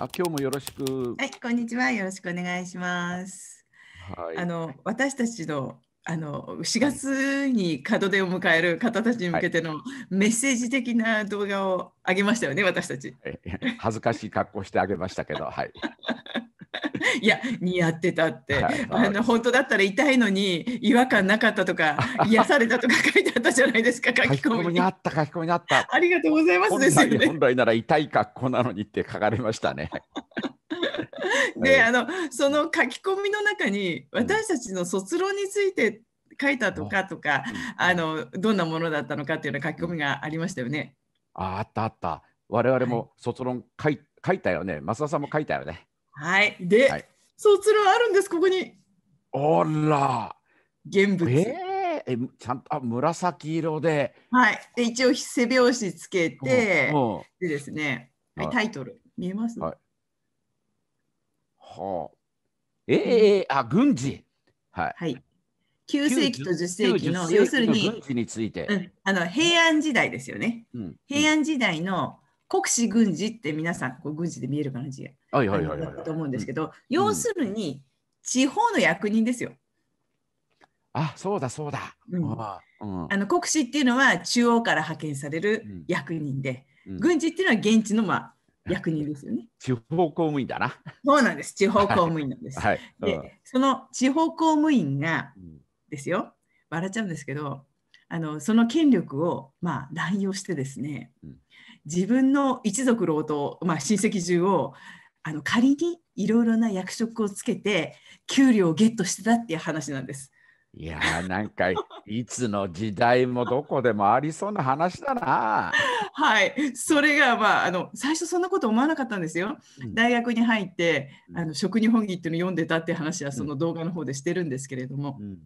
あ今日もよろしく。はい、こんにちは。よろしくお願いします。はい、あの私たちのあの4月に門出を迎える方たちに向けてのメッセージ的な動画を上げましたよね、はい、私たち、恥ずかしい格好してあげましたけど、はい。いや似合ってたって、はい、あの本当だったら痛いのに違和感なかったとか 癒されたとか書いてあったじゃないですか 書き込みにあった書き込みにあったありがとうございますですよね本来なら痛い格好なのにって書かれましたね で、あのその書き込みの中に私たちの卒論について書いたとかとか、あのどんなものだったのかっていうような書き込みがありましたよね。ああったあった。我々も卒論書いい、書いたよね。増田さんも書いたよね。はい。で、はい、卒論あるんです、ここに。おら。現物。えー、え、ちゃんと、あ、紫色で。はい。で、一応背表紙つけて。でですね。はい、タイトル。見えます。はい。はあ。ええー、あ、軍事。はい。はい。9世紀と10世紀の要するに、につうん、あの平安時代ですよね、うん、平安時代の国士軍事って皆さんこう軍事で見える感じが、ははいはいはい、と思うんですけど、うん、要するに地方の役人ですよ。あそうだそうだ。うん、あの国士っていうのは中央から派遣される役人で、うん、軍事っていうのは現地の、まあ、役人ですよね。地方公務員だな。そうなんです。地方公務員なんです。はい、で、その地方公務員が、ですよ、笑っちゃうんですけど、あのその権力を、まあ、乱用してですね、うん、自分の一族老党、まあ、親戚中をあの仮にいろいろな役職をつけて給料をゲットしてたっていう話なんです。いやーなんかいつの時代もどこでもありそうな話だな。はいそれがまああの最初そんなこと思わなかったんですよ。うん、大学に入って、あの職人本義っていうのを読んでたっていう話はその動画の方でしてるんですけれども、うん、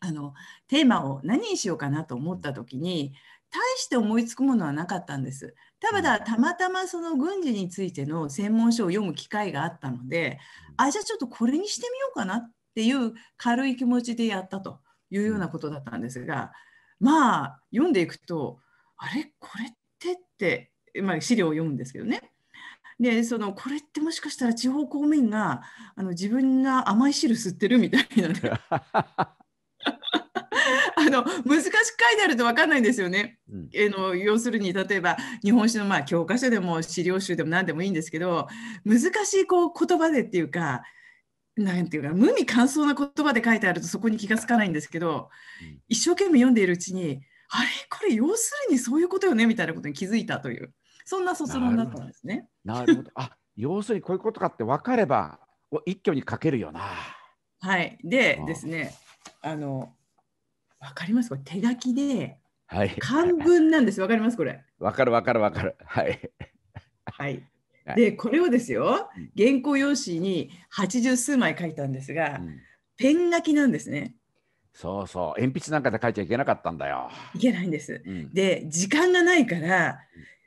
あのテーマを何にしようかなと思った時に大して思いつくものはなかったんです。ただたまたまその軍事についての専門書を読む機会があったのであじゃあちょっとこれにしてみようかなっていう軽い気持ちでやったというようなことだったんですがまあ読んでいくとあれこれってって、まあ、資料を読むんですけどねでそのこれってもしかしたら地方公務員があの自分が甘い汁吸ってるみたいな、あの難しく書いてあると分かんないんですよね。うん、の要するに例えば日本史のまあ教科書でも資料集でも何でもいいんですけど難しいこう言葉でっていうか何ていうか無味乾燥な言葉で書いてあるとそこに気が付かないんですけど、うん、一生懸命読んでいるうちにあれこれ要するにそういうことよねみたいなことに気づいたというそんな卒論だったんですね。なるほどあ要するにこういうことかって分かれば一挙に書けるよな。はいでですねあのわかりますこれ手書きで、はい、漢文なんです。わかりますこれ。わかるわかるわかる。はい。はい。で、これをですよ、原稿用紙に80数枚書いたんですが、うん、ペン書きなんですね。そうそう、鉛筆なんかで書いちゃいけなかったんだよ。いけないんです。うん、で、時間がないから、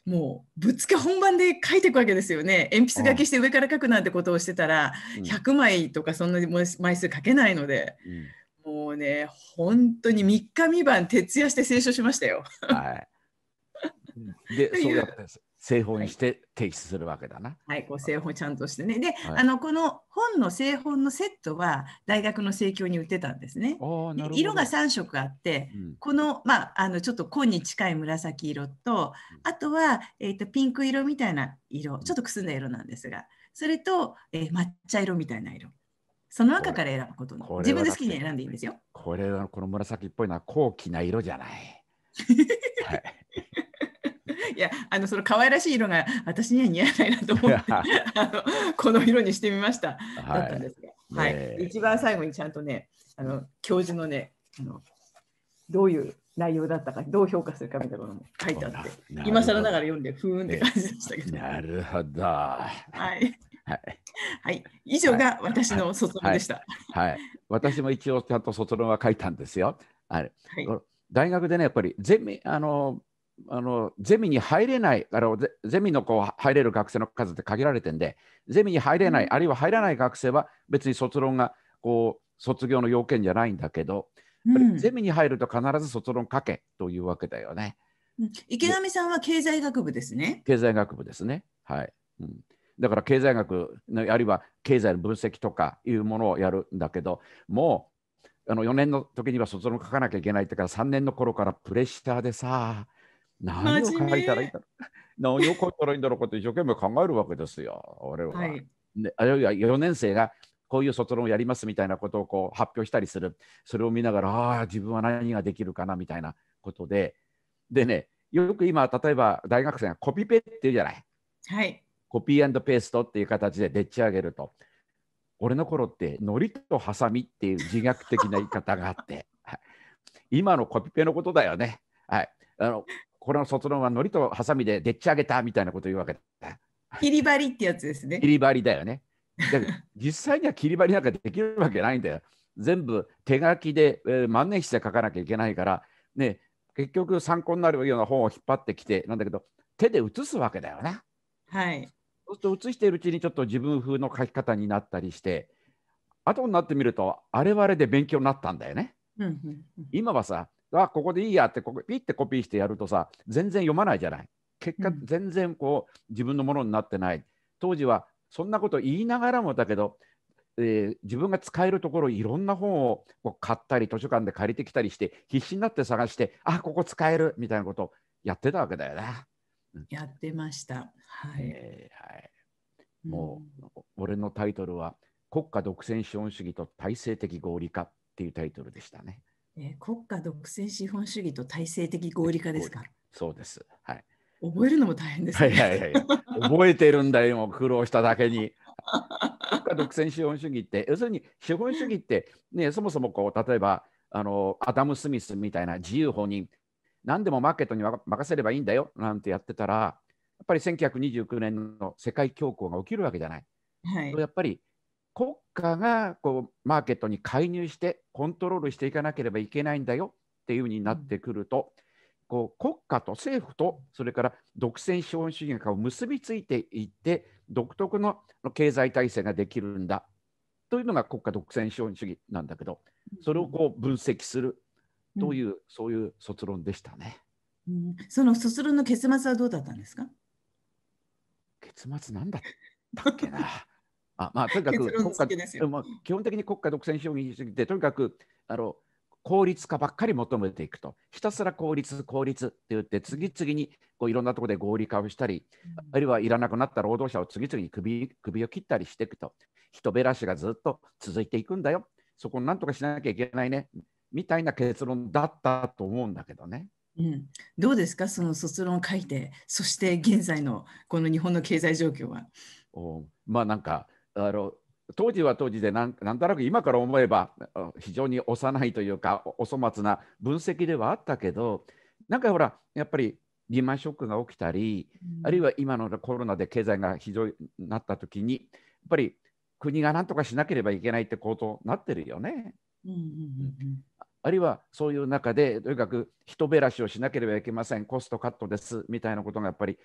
もうぶっつけ本番で書いていくわけですよね。鉛筆書きして上から書くなんてことをしてたら、うん、100枚とかそんなに枚数書けないので、もうね、本当に3日3晩徹夜して清書しましたよ。はい。で、そうやって製本にして提出するわけだな。はい、こう製本ちゃんとしてね。で、はい、あのこの本の製本のセットは大学の生協に売ってたんですね。色が3色あって、うん、このまああのちょっと紺に近い紫色と、あとはえっ、ー、とピンク色みたいな色、ちょっとくすんだ色なんですが、それと、えー、抹茶色みたいな色。その中から選ぶことこ自分で好きに選んでいいんですよ。これはこの紫っぽいのは高貴な色じゃない。はい、いやあのその可愛らしい色が私には似合わないなと思ってこの色にしてみました。はい、だったんですはい、一番最後にちゃんとねあの教授のねあのどういう内容だったかどう評価するかみたいなのも書いてあって今更ながら読んでふーんって感じでしたけど。なるほど。はいはい、はい、以上が私の卒論でした、はい、はい、私も一応ちゃんと卒論は書いたんですよ。あれ、はい、大学でねやっぱりゼミあのあのゼミに入れないあのゼミのこう入れる学生の数って限られてんでゼミに入れない、うん、あるいは入らない学生は別に卒論がこう卒業の要件じゃないんだけど、うん、ゼミに入ると必ず卒論書けというわけだよね。池上さんは経済学部ですね。経済学部ですね。はい。うん、だから経済学あるいは経済の分析とかいうものをやるんだけどもうあの4年の時には卒論書かなきゃいけないってから3年の頃からプレッシャーでさ何を書いたらいいんだろう何を書いたらいいんだろうかって一生懸命考えるわけですよ俺は。はいあるいは4年生がこういう卒論をやりますみたいなことをこう発表したりするそれを見ながらああ自分は何ができるかなみたいなことででねよく今例えば大学生がコピペっていうじゃない。はいコピーペーストっていう形ででっち上げると。俺の頃ってのりとハサミっていう自虐的な言い方があって、はい、今のコピペのことだよね。はい、あのこれの卒論はのりとハサミででっち上げたみたいなこと言うわけだ。切り張りってやつですね。切り張りだよね。だ実際には切り張りなんかできるわけないんだよ。全部手書きで、えー、万年筆で書かなきゃいけないから、ね、結局参考になるような本を引っ張ってきてなんだけど手で写すわけだよね。はい、そうすると写しているうちにちょっと自分風の書き方になったりして後になってみるとあれはあれで勉強になったんだよね。今はさあここでいいやってここピッてコピーしてやるとさ全然読まないじゃない。結果全然こう自分のものになってない。当時はそんなこと言いながらもだけど、えー、自分が使えるところいろんな本を買ったり図書館で借りてきたりして必死になって探してあここ使えるみたいなことをやってたわけだよね。やってました。はい。えー、はい、もう、俺のタイトルは国家独占資本主義と体制的合理化っていうタイトルでしたね。えー、国家独占資本主義と体制的合理化ですか。そうです。はい。覚えるのも大変です、ね、はいはいはい。覚えてるんだよ、苦労しただけに。国家独占資本主義って、要するに資本主義って、ね、そもそもこう例えばあのアダム・スミスみたいな自由放任、何でもマーケットに任せればいいんだよなんてやってたら、やっぱり1929年の世界恐慌が起きるわけじゃない。はい、やっぱり国家がこうマーケットに介入してコントロールしていかなければいけないんだよっていうふうになってくると、うん、こう国家と政府とそれから独占資本主義が結びついていって独特の経済体制ができるんだというのが国家独占資本主義なんだけどそれをこう分析するという、うん、そういう卒論でしたね、うん。その卒論の結末はどうだったんですか結末なんだったっけな あ、まあ、とにかく国家、まあ、基本的に国家独占主義主義でとにかくあの効率化ばっかり求めていくとひたすら効率効率って言って次々にこういろんなところで合理化をしたり、うん、あるいはいらなくなった労働者を次々に首首を切ったりしていくと人べらしがずっと続いていくんだよそこをなんとかしなきゃいけないねみたいな結論だったと思うんだけどね。うん、どうですかその卒論を書いてそして現在のこの日本の経済状況は。おまあなんかあの当時は当時でなんなんとなく今から思えば非常に幼いというかお粗末な分析ではあったけどなんかほらやっぱりリーマンショックが起きたり、うん、あるいは今のコロナで経済が非常になった時にやっぱり国が何とかしなければいけないってことになってるよね。うんうんうんうん、あるいはそういう中で、とにかく人減らしをしなければいけません、コストカットですみたいなことがやっぱり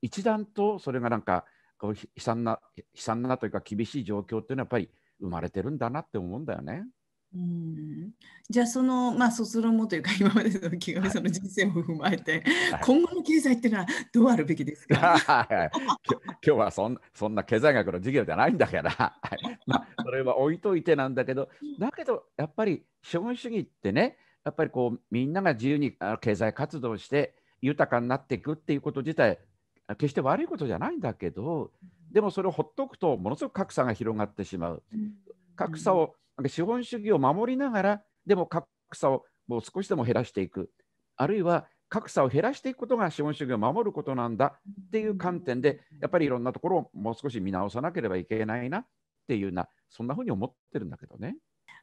一段とそれがなんかこう悲惨な、悲惨なというか厳しい状況っていうのはやっぱり生まれてるんだなって思うんだよね。うん、じゃあその、まあ、卒論もというか今までの木上さんの人生も踏まえて、はい、今後の経済っていうのはどうあるべきですか、はい 今日はそんそんな経済学の授業じゃないんだから、まあ、それは置いといてなんだけどだけどやっぱり資本主義ってねやっぱりこうみんなが自由に経済活動して豊かになっていくっていうこと自体決して悪いことじゃないんだけどでもそれをほっとくとものすごく格差が広がってしまう。格差を、うん資本主義を守りながら、でも格差をもう少しでも減らしていく、あるいは格差を減らしていくことが資本主義を守ることなんだっていう観点で、やっぱりいろんなところをもう少し見直さなければいけないなっていうな、そんなふうに思ってるんだけどね。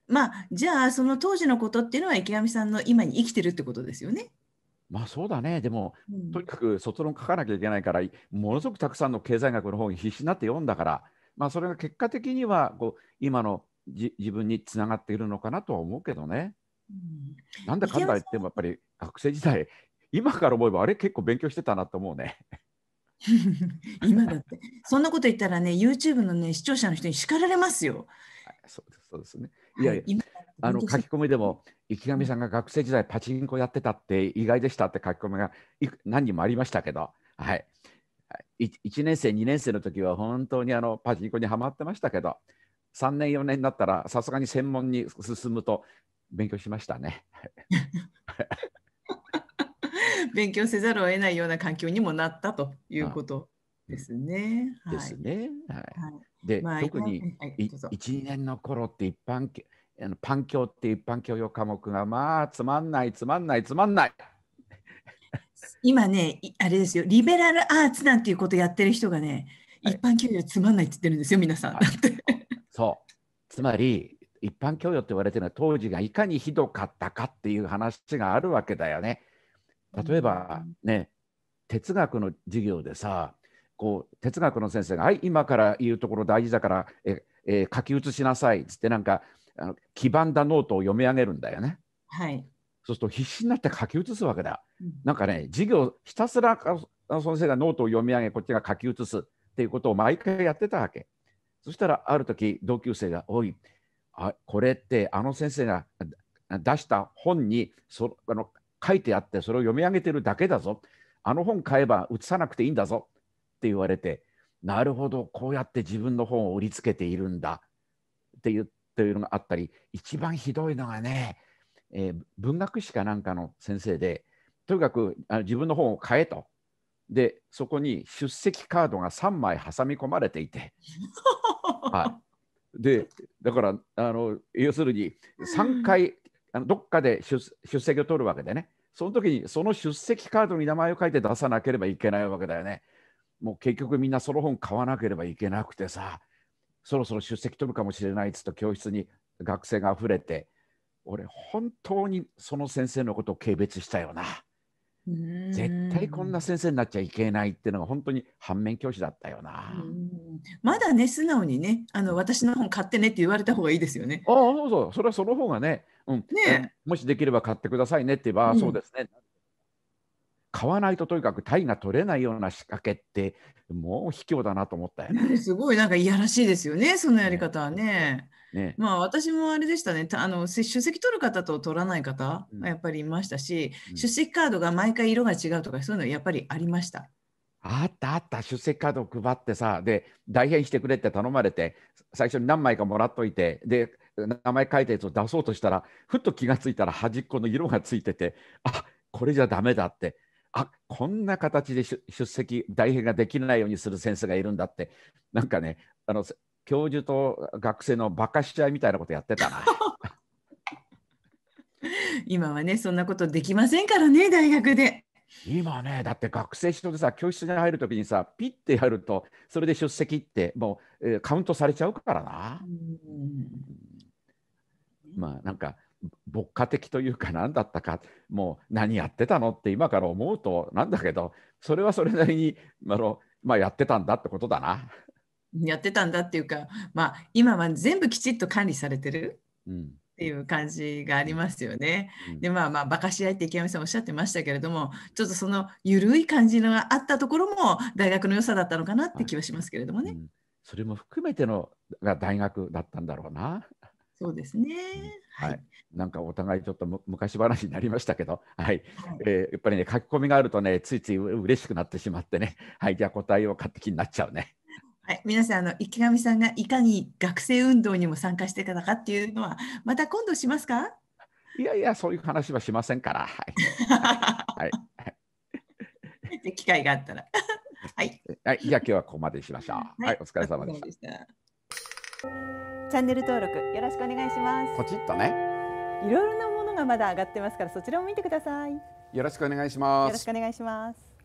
まあ、じゃあ、その当時のことっていうのは池上さんの今に生きてるってことですよね。まあそうだね、でも、うん、とにかく卒論書かなきゃいけないから、ものすごくたくさんの経済学の本必死になって読んだから、まあ、それが結果的にはこう今の自分につながっているのかなとは思うけどね。うん、なんだかんだ言ってもやっぱり学生時代今から思えばあれ結構勉強してたなと思うね。今だってそんなこと言ったらね YouTube のね視聴者の人に叱られますよ。そうですそうですね。いやいや、あの書き込みでも池上さんが学生時代パチンコやってたって意外でしたって書き込みが何人もありましたけど、はい。1年生2年生の時は本当にあのパチンコにはまってましたけど、3年4年になったらさすがに専門に進むと勉強しましたね。勉強せざるを得ないような環境にもなったということですね。ですね。はい。はい、で、まあ、特に、はい、1、年の頃って一般あのパン教って一般教養科目がまあつまんないつまんないつまんない。今ねあれですよリベラルアーツなんていうことやってる人がね、一般教養つまんないって言ってるんですよ皆さん。そうつまり一般教養って言われてるのは当時がいかにひどかったかっていう話があるわけだよね。例えばね、哲学の授業でさこう哲学の先生が「はい今から言うところ大事だからえ、え書き写しなさい」っつってなんかあの黄ばんだノートを読み上げるんだよね。はい、そうすると必死になって書き写すわけだ。うん、なんかね授業ひたすら先生がノートを読み上げこっちが書き写すっていうことを毎回やってたわけ。そしたらある時同級生が「おいあこれってあの先生が出した本にそあの書いてあってそれを読み上げてるだけだぞあの本買えば写さなくていいんだぞ」って言われて「なるほどこうやって自分の本を売りつけているんだ」っていうというのがあったり一番ひどいのがね、えー、文学史かなんかの先生でとにかくあ自分の本を買えとでそこに出席カードが3枚挟み込まれていて はい、でだからあの要するに3回あのどっかで出席を取るわけでねその時にその出席カードに名前を書いて出さなければいけないわけだよね。もう結局みんなその本買わなければいけなくてさそろそろ出席取るかもしれないっつと教室に学生があふれて俺本当にその先生のことを軽蔑したよな。絶対こんな先生になっちゃいけないっていうのが本当に反面教師だったよな。まだね素直にねあの私の本買ってねって言われた方がいいですよね。ああそうそうそれはその方がね,、うん、ねもしできれば買ってくださいねって言えば、そうですね。買わないととにかく体が取れないような仕掛けってもう卑怯だなと思ったよね。すごいなんかいやらしいですよねそのやり方はね。ねね、まあ私もあれでしたねあの出席取る方と取らない方やっぱりいましたし、うん、出席カードが毎回色が違うとかそういうのやっぱりありました。あったあった出席カードを配ってさで代返してくれって頼まれて最初に何枚かもらっといてで名前書いたやつを出そうとしたらふっと気がついたら端っこの色がついててあこれじゃダメだってあこんな形で出席代返ができないようにする先生がいるんだってなんかねあの教授と学生のバカしちゃいみたいなことやってたな。今はねそんなことできませんからね大学で。今ねだって学生人でさ教室に入るときにさピッてやるとそれで出席ってもう、えー、カウントされちゃうからな。まあなんか牧歌的というか何だったかもう何やってたのって今から思うとなんだけどそれはそれなりにあの、まあ、やってたんだってことだな。やってたんだっていうか、まあ、今は全部きちっと管理されてるっていう感じがありますよね。うん、でまあまあバカし合いって池上さんおっしゃってましたけれどもちょっとその緩い感じのがあったところも大学の良さだったのかなって気はしますけれどもね。うん、それも含めてのが大学だったんだろうな。そうですね、はい、なんかお互いちょっと昔話になりましたけど、はい、はい、えー、やっぱりね書き込みがあるとねついつい嬉しくなってしまってねはいじゃあ答えを買って気になっちゃうね。はい、皆さんあの池上さんがいかに学生運動にも参加してたかっていうのはまた今度しますかいやいやそういう話はしませんから。はい、はい、機会があったら。はい、はい、じゃあ今日はここまでしましょう。はい、はい、お疲れ様でした。チャンネル登録よろしくお願いします。ポチッとね。いろいろなものがまだ上がってますからそちらも見てください。よろしくお願いします。よろしくお願いします。